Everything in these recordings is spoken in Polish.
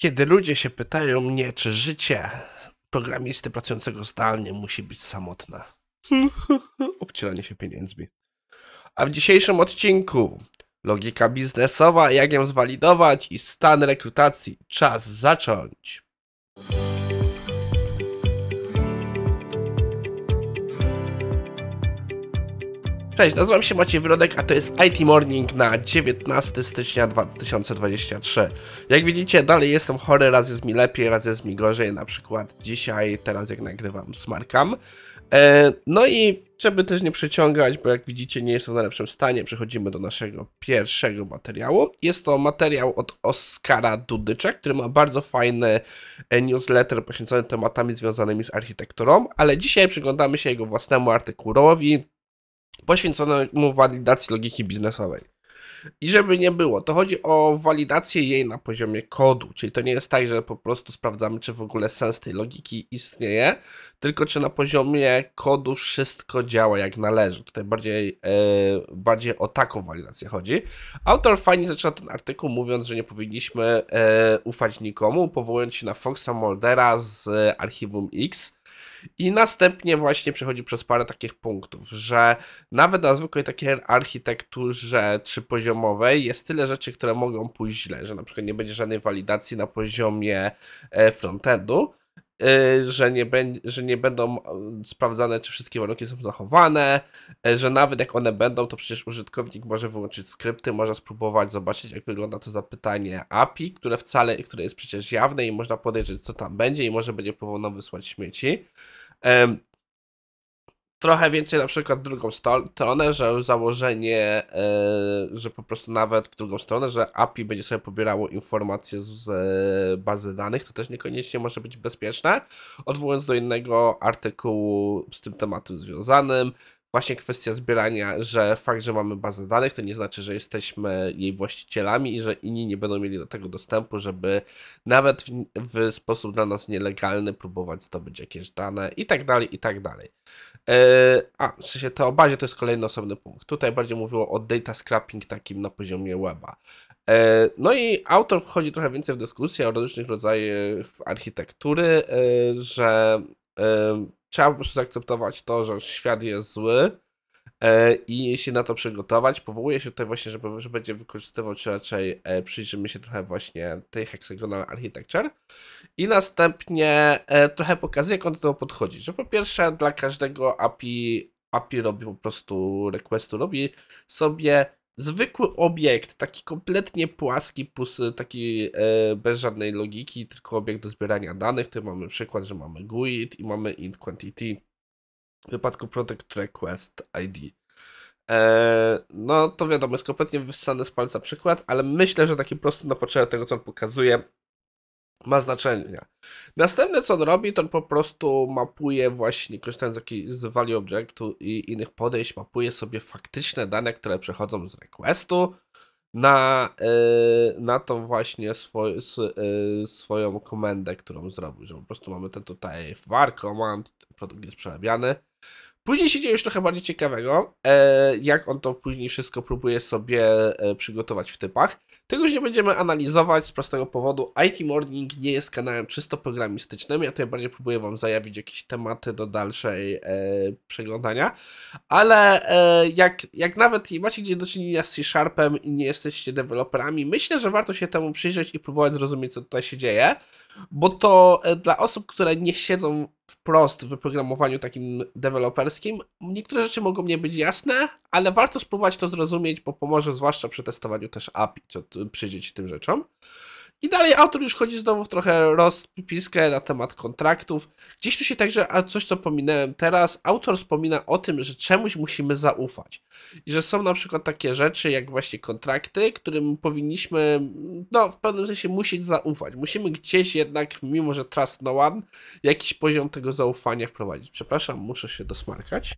Kiedy ludzie się pytają mnie, czy życie programisty pracującego zdalnie musi być samotne. Obcieranie się pieniędzmi. A w dzisiejszym odcinku logika biznesowa, jak ją zwalidować i stan rekrutacji. Czas zacząć. Cześć, nazywam się Maciej Wrodek, a to jest IT Morning na 19 stycznia 2023. Jak widzicie, dalej jestem chory, raz jest mi lepiej, raz jest mi gorzej, na przykład dzisiaj, teraz jak nagrywam, smarkam. E, no i żeby też nie przeciągać, bo jak widzicie nie jestem w najlepszym stanie, przechodzimy do naszego pierwszego materiału. Jest to materiał od Oskara Dudycza, który ma bardzo fajny e, newsletter poświęcony tematami związanymi z architekturą, ale dzisiaj przyglądamy się jego własnemu artykułowi, poświęcono mu walidacji logiki biznesowej. I żeby nie było, to chodzi o walidację jej na poziomie kodu, czyli to nie jest tak, że po prostu sprawdzamy, czy w ogóle sens tej logiki istnieje, tylko czy na poziomie kodu wszystko działa jak należy. Tutaj bardziej, yy, bardziej o taką walidację chodzi. Autor fajnie zaczyna ten artykuł mówiąc, że nie powinniśmy yy, ufać nikomu, powołując się na Foxa Moldera z Archiwum X, i następnie właśnie przechodzi przez parę takich punktów, że nawet na zwykłej takiej architekturze trzypoziomowej jest tyle rzeczy, które mogą pójść źle, że na przykład nie będzie żadnej walidacji na poziomie e, frontendu, Y, że nie, że nie będą e, sprawdzane, czy wszystkie warunki są zachowane, e, że nawet jak one będą, to przecież użytkownik może wyłączyć skrypty, może spróbować zobaczyć, jak wygląda to zapytanie API, które wcale, które jest przecież jawne i można podejrzeć, co tam będzie i może będzie powolno wysłać śmieci trochę więcej na przykład w drugą stronę, że założenie, e, że po prostu nawet w drugą stronę, że API będzie sobie pobierało informacje z e, bazy danych, to też niekoniecznie może być bezpieczne. Odwołując do innego artykułu z tym tematem związanym, właśnie kwestia zbierania, że fakt, że mamy bazę danych, to nie znaczy, że jesteśmy jej właścicielami i że inni nie będą mieli do tego dostępu, żeby nawet w, w sposób dla nas nielegalny próbować zdobyć jakieś dane i tak dalej, i tak dalej. E, a, w sensie to o bazie to jest kolejny osobny punkt. Tutaj bardziej mówiło o data scrapping takim na poziomie weba. E, no i autor wchodzi trochę więcej w dyskusję o różnych rodzajach architektury, e, że trzeba po prostu zaakceptować to, że świat jest zły e, i się na to przygotować. Powołuje się tutaj właśnie, żeby, że będzie wykorzystywał, czy raczej e, przyjrzymy się trochę właśnie tej hexagonal architecture i następnie e, trochę pokazuje, jak on do tego podchodzi, że po pierwsze dla każdego API API robi po prostu requestu, robi sobie zwykły obiekt, taki kompletnie płaski, pusty, taki e, bez żadnej logiki, tylko obiekt do zbierania danych. Tutaj mamy przykład, że mamy GUID i mamy int quantity w wypadku Protect Request ID. E, no to wiadomo, jest kompletnie wyssany z palca przykład, ale myślę, że taki prosty na potrzeby tego, co on pokazuje, ma znaczenie. Następne, co on robi, to on po prostu mapuje właśnie, korzystając z, value objectu i innych podejść, mapuje sobie faktyczne dane, które przechodzą z requestu na, e, na tą właśnie swoj, e, swoją komendę, którą zrobił. Że po prostu mamy ten tutaj var command, produkt jest przerabiany Później się dzieje już trochę bardziej ciekawego, e, jak on to później wszystko próbuje sobie e, przygotować w typach. Tego już nie będziemy analizować z prostego powodu. IT Morning nie jest kanałem czysto programistycznym. Ja tutaj bardziej próbuję Wam zajawić jakieś tematy do dalszej e, przeglądania. Ale jak, jak nawet macie gdzieś do czynienia z C-Sharpem i nie jesteście deweloperami, myślę, że warto się temu przyjrzeć i próbować zrozumieć, co tutaj się dzieje bo to dla osób, które nie siedzą wprost w wyprogramowaniu takim deweloperskim. Niektóre rzeczy mogą nie być jasne, ale warto spróbować to zrozumieć, bo pomoże zwłaszcza przy testowaniu też API, co przyjdzie Ci tym rzeczom. I dalej autor już chodzi znowu w trochę rozpiskę na temat kontraktów. Gdzieś tu się także, a coś co pominąłem teraz, autor wspomina o tym, że czemuś musimy zaufać. I że są na przykład takie rzeczy jak właśnie kontrakty, którym powinniśmy, no w pewnym sensie musieć zaufać. Musimy gdzieś jednak, mimo że trust no one, jakiś poziom tego zaufania wprowadzić. Przepraszam, muszę się dosmarkać.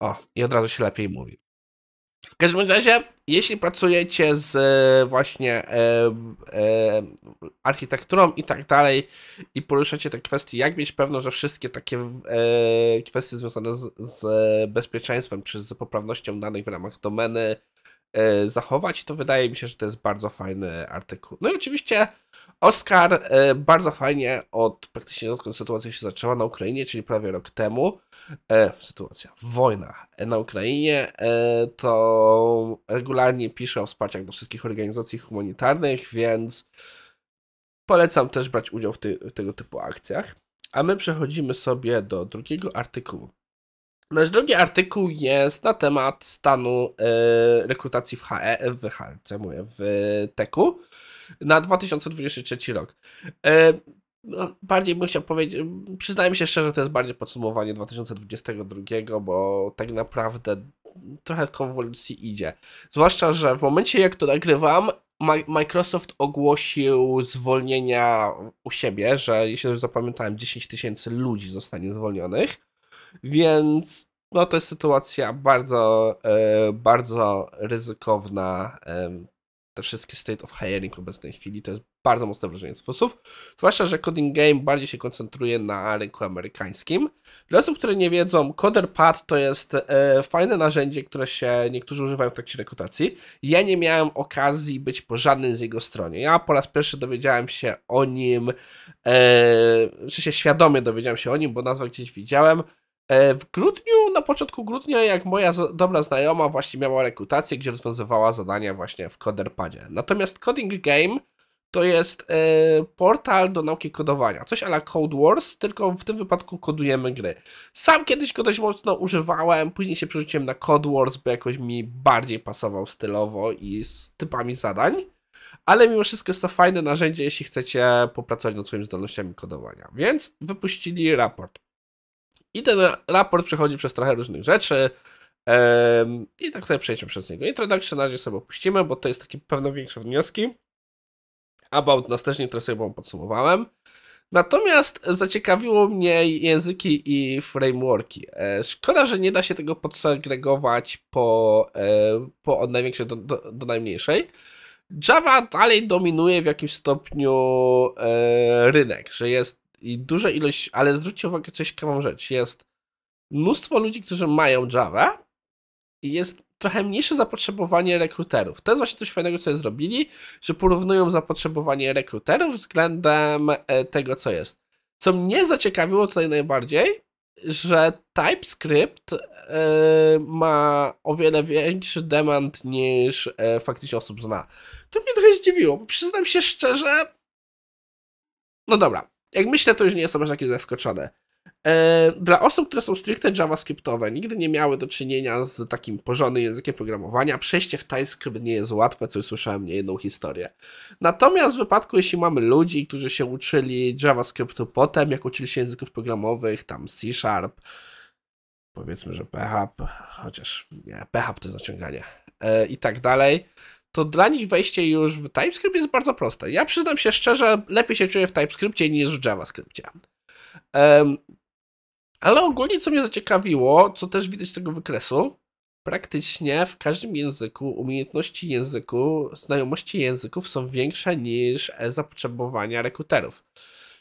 O, i od razu się lepiej mówi każdym razie, jeśli pracujecie z e, właśnie e, e, architekturą i tak dalej i poruszacie te kwestie, jak mieć pewność, że wszystkie takie e, kwestie związane z, z, bezpieczeństwem czy z poprawnością danych w ramach domeny e, zachować, to wydaje mi się, że to jest bardzo fajny artykuł. No i oczywiście Oscar e, bardzo fajnie od praktycznie odkąd sytuacja się zaczęła na Ukrainie, czyli prawie rok temu, e, sytuacja, wojna na Ukrainie, e, to regularnie pisze o wsparciach do wszystkich organizacji humanitarnych, więc polecam też brać udział w, ty, w tego typu akcjach. A my przechodzimy sobie do drugiego artykułu. Nasz drugi artykuł jest na temat stanu e, rekrutacji w HE, w HR, w Teku na 2023 rok. E, no, bardziej bym chciał powiedzieć, przyznajmy się szczerze, to jest bardziej podsumowanie 2022, bo tak naprawdę trochę konwolucji idzie. Zwłaszcza, że w momencie jak to nagrywam, Microsoft ogłosił zwolnienia u siebie, że jeśli już zapamiętałem, 10 tysięcy ludzi zostanie zwolnionych, więc no to jest sytuacja bardzo, e, bardzo ryzykowna te wszystkie state of hiring obecnej chwili. To jest bardzo mocne wrażenie z fusów. Zwłaszcza, że Coding Game bardziej się koncentruje na rynku amerykańskim. Dla osób, które nie wiedzą, CoderPad to jest e, fajne narzędzie, które się niektórzy używają w trakcie rekrutacji. Ja nie miałem okazji być po żadnej z jego stronie. Ja po raz pierwszy dowiedziałem się o nim, e, w sensie świadomie dowiedziałem się o nim, bo nazwę gdzieś widziałem. E, w grudniu, na początku grudnia, jak moja dobra znajoma właśnie miała rekrutację, gdzie rozwiązywała zadania właśnie w Coderpadzie. Natomiast Coding Game to jest e, portal do nauki kodowania. Coś ala Code Wars, tylko w tym wypadku kodujemy gry. Sam kiedyś go dość mocno używałem, później się przerzuciłem na Code Wars, bo jakoś mi bardziej pasował stylowo i z typami zadań. Ale mimo wszystko jest to fajne narzędzie, jeśli chcecie popracować nad swoimi zdolnościami kodowania. Więc wypuścili raport. I ten raport przechodzi przez trochę różnych rzeczy. I tak sobie przejdźmy przez niego. Introduction na razie sobie opuścimy, bo to jest takie pewno większe wnioski. About nas też nie interesuje, bo podsumowałem. Natomiast zaciekawiło mnie języki i frameworki. E, szkoda, że nie da się tego podsegregować po, e, po od największej do, do, do, najmniejszej. Java dalej dominuje w jakimś stopniu e, rynek, że jest i duża ilość, ale zwróćcie uwagę, coś ciekawą rzecz, jest mnóstwo ludzi, którzy mają Java i jest trochę mniejsze zapotrzebowanie rekruterów. To jest właśnie coś fajnego, co zrobili, że porównują zapotrzebowanie rekruterów względem e, tego, co jest. Co mnie zaciekawiło tutaj najbardziej, że TypeScript e, ma o wiele większy demand niż e, faktycznie osób zna. To mnie trochę zdziwiło, bo przyznam się szczerze, no dobra, jak myślę, to już nie są aż takie zaskoczone. E, dla osób, które są stricte JavaScriptowe, nigdy nie miały do czynienia z takim porządnym językiem programowania, przejście w TypeScript nie jest łatwe, co już słyszałem jedną historię. Natomiast w wypadku, jeśli mamy ludzi, którzy się uczyli JavaScriptu potem, jak uczyli się języków programowych, tam C Sharp, powiedzmy, że PHP, chociaż nie, PHP to zaciąganie, e, i tak dalej, to dla nich wejście już w TypeScript jest bardzo proste. Ja przyznam się szczerze, lepiej się czuję w TypeScriptie niż w JavaScriptie. Um, ale ogólnie, co mnie zaciekawiło, co też widać z tego wykresu, praktycznie w każdym języku umiejętności języku, znajomości języków są większe niż zapotrzebowania rekruterów.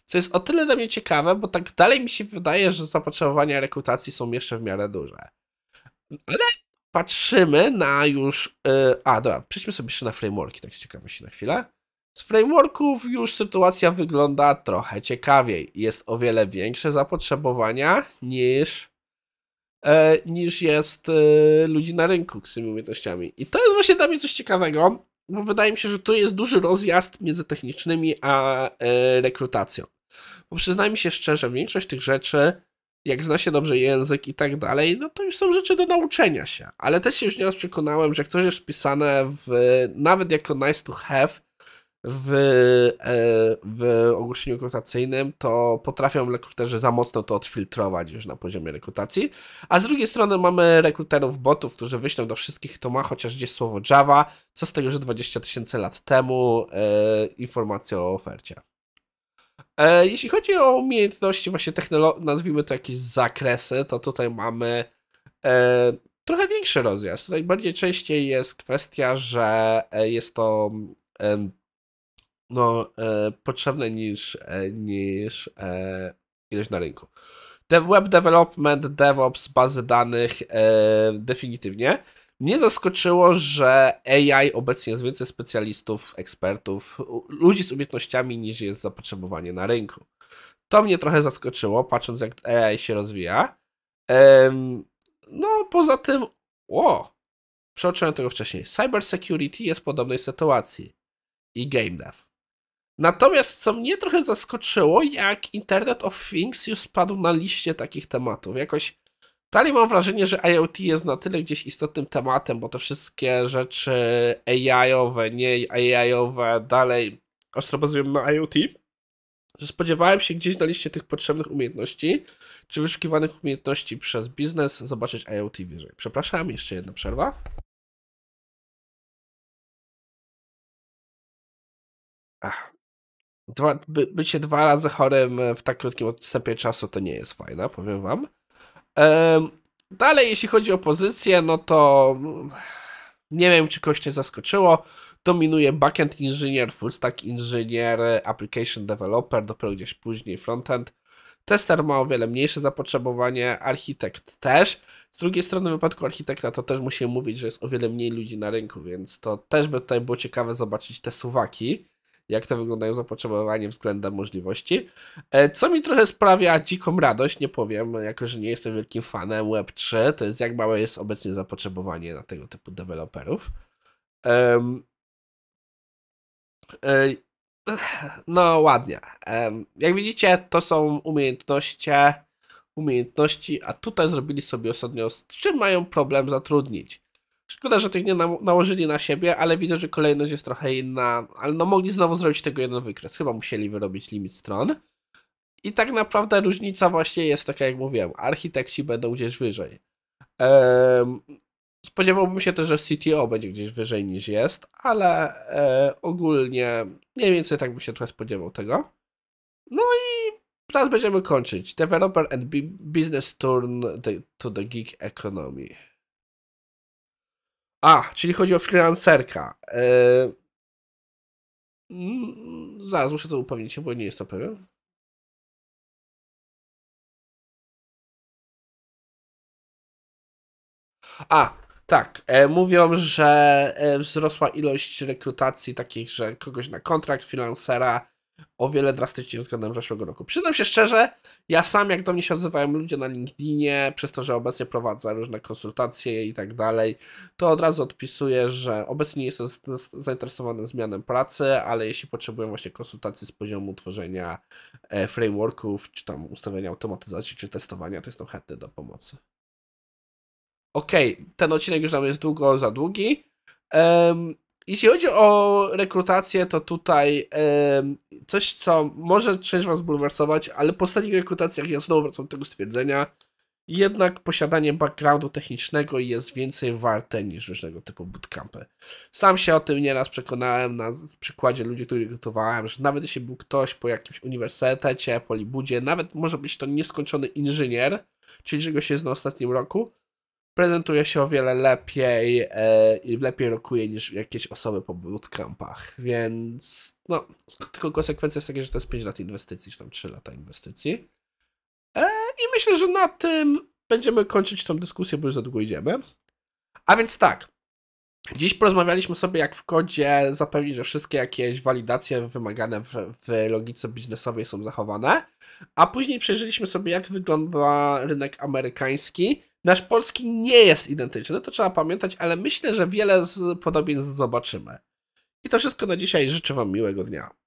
Co jest o tyle dla mnie ciekawe, bo tak dalej mi się wydaje, że zapotrzebowania rekrutacji są jeszcze w miarę duże. Ale patrzymy na już... Yy, a, dobra, przejdźmy sobie jeszcze na frameworki, tak z się na chwilę. Z frameworków już sytuacja wygląda trochę ciekawiej. Jest o wiele większe zapotrzebowania niż, e, niż jest e, ludzi na rynku z tymi umiejętnościami. I to jest właśnie dla mnie coś ciekawego, bo wydaje mi się, że tu jest duży rozjazd między technicznymi a rekrutacją. Bo przyznajmy się szczerze, większość tych rzeczy jak zna się dobrze język i tak dalej, no to już są rzeczy do nauczenia się. Ale też się już nieraz przekonałem, że jak coś jest wpisane w, nawet jako nice to have w, e, w ogłoszeniu rekrutacyjnym, to potrafią rekruterzy za mocno to odfiltrować już na poziomie rekrutacji. A z drugiej strony mamy rekruterów botów, którzy wyślą do wszystkich, kto ma chociaż gdzieś słowo Java, co z tego, że 20 tysięcy lat temu e, informacje o ofercie. E, jeśli chodzi o umiejętności, właśnie technolo- nazwijmy to jakieś zakresy, to tutaj mamy e, trochę większy rozjazd. Tutaj bardziej częściej jest kwestia, że e, jest to e, no, e, potrzebne niż, e, niż ilość na rynku. Web development, DevOps, bazy danych, definitywnie. Mnie zaskoczyło, że AI obecnie jest więcej specjalistów, ekspertów, ludzi z umiejętnościami niż jest zapotrzebowanie na rynku. To mnie trochę zaskoczyło, patrząc jak AI się rozwija. No, poza tym, o, przeoczyłem tego wcześniej. Cybersecurity jest w podobnej sytuacji i game dev. Natomiast co mnie trochę zaskoczyło, jak Internet of Things już spadł na liście takich tematów. Jakoś Dalej mam wrażenie, że IoT jest na tyle gdzieś istotnym tematem, bo te wszystkie rzeczy AI-owe, nie AI-owe dalej ostro bazują na IoT, że spodziewałem się gdzieś na liście tych potrzebnych umiejętności, czy wyszukiwanych umiejętności przez biznes zobaczyć IoT wyżej. Przepraszam, jeszcze jedna przerwa. Ach. Dwa, by, bycie dwa razy chorym w tak krótkim odstępie czasu to nie jest fajne, powiem wam. Dalej, jeśli chodzi o pozycję, no to nie wiem, czy kogoś nie zaskoczyło. Dominuje backend inżynier, full stack inżynier, application developer, dopiero gdzieś później frontend. Tester ma o wiele mniejsze zapotrzebowanie, architekt też. Z drugiej strony, w wypadku architekta to też musimy mówić, że jest o wiele mniej ludzi na rynku, więc to też by tutaj było ciekawe zobaczyć te suwaki jak to wyglądają zapotrzebowanie względem możliwości, e, co mi trochę sprawia dziką radość, nie powiem, jako że nie jestem wielkim fanem Web3, to jest jak małe jest obecnie zapotrzebowanie na tego typu deweloperów. E, no ładnie. Jak widzicie, to są umiejętności, umiejętności, a tutaj zrobili sobie osobno, z czym mają problem zatrudnić. Szkoda, że tych nie na nałożyli na siebie, ale widzę, że kolejność jest trochę inna. Ale no mogli znowu zrobić tego jeden wykres. Chyba musieli wyrobić limit stron. I tak naprawdę różnica właśnie jest taka, jak mówiłem. Architekci będą gdzieś wyżej. Ehm, spodziewałbym się też, że CTO będzie gdzieś wyżej niż jest, ale e, ogólnie mniej więcej tak bym się trochę spodziewał tego. No i teraz będziemy kończyć. Developer and Business Turn to the Geek Economy. A, czyli chodzi o freelancerka. Eee... Zaraz muszę to upewnić, bo nie jest to pewien. A, tak. E, mówią, że e, wzrosła ilość rekrutacji takich, że kogoś na kontrakt freelancera, o wiele drastyczniej względem zeszłego roku. Przyznam się szczerze, ja sam, jak do mnie się odzywają ludzie na LinkedInie, przez to, że obecnie prowadzę różne konsultacje i tak dalej, to od razu odpisuję, że obecnie jestem zainteresowany zmianą pracy, ale jeśli potrzebuję właśnie konsultacji z poziomu tworzenia e, frameworków, czy tam ustawienia automatyzacji, czy testowania, to jestem chętny do pomocy. Okej, okay, ten odcinek już nam jest długo za długi. Um, jeśli chodzi o rekrutację, to tutaj coś, co może część Was bulwersować, ale po ostatnich rekrutacjach ja znowu wracam do tego stwierdzenia. Jednak posiadanie backgroundu technicznego jest więcej warte niż różnego typu bootcampy. Sam się o tym nieraz przekonałem na przykładzie ludzi, których rekrutowałem, że nawet jeśli był ktoś po jakimś uniwersytecie, polibudzie, nawet może być to nieskończony inżynier, czyli go się jest na ostatnim roku, prezentuje się o wiele lepiej e, i lepiej rokuje niż jakieś osoby po bootcampach, więc no, tylko konsekwencja jest taka, że to jest 5 lat inwestycji, czy tam 3 lata inwestycji. E, I myślę, że na tym będziemy kończyć tą dyskusję, bo już za długo idziemy. A więc tak, Dziś porozmawialiśmy sobie, jak w kodzie zapewnić, że wszystkie jakieś walidacje wymagane w, w, logice biznesowej są zachowane, a później przejrzeliśmy sobie, jak wygląda rynek amerykański Nasz polski nie jest identyczny, to trzeba pamiętać, ale myślę, że wiele z podobieństw zobaczymy. I to wszystko na dzisiaj. Życzę Wam miłego dnia.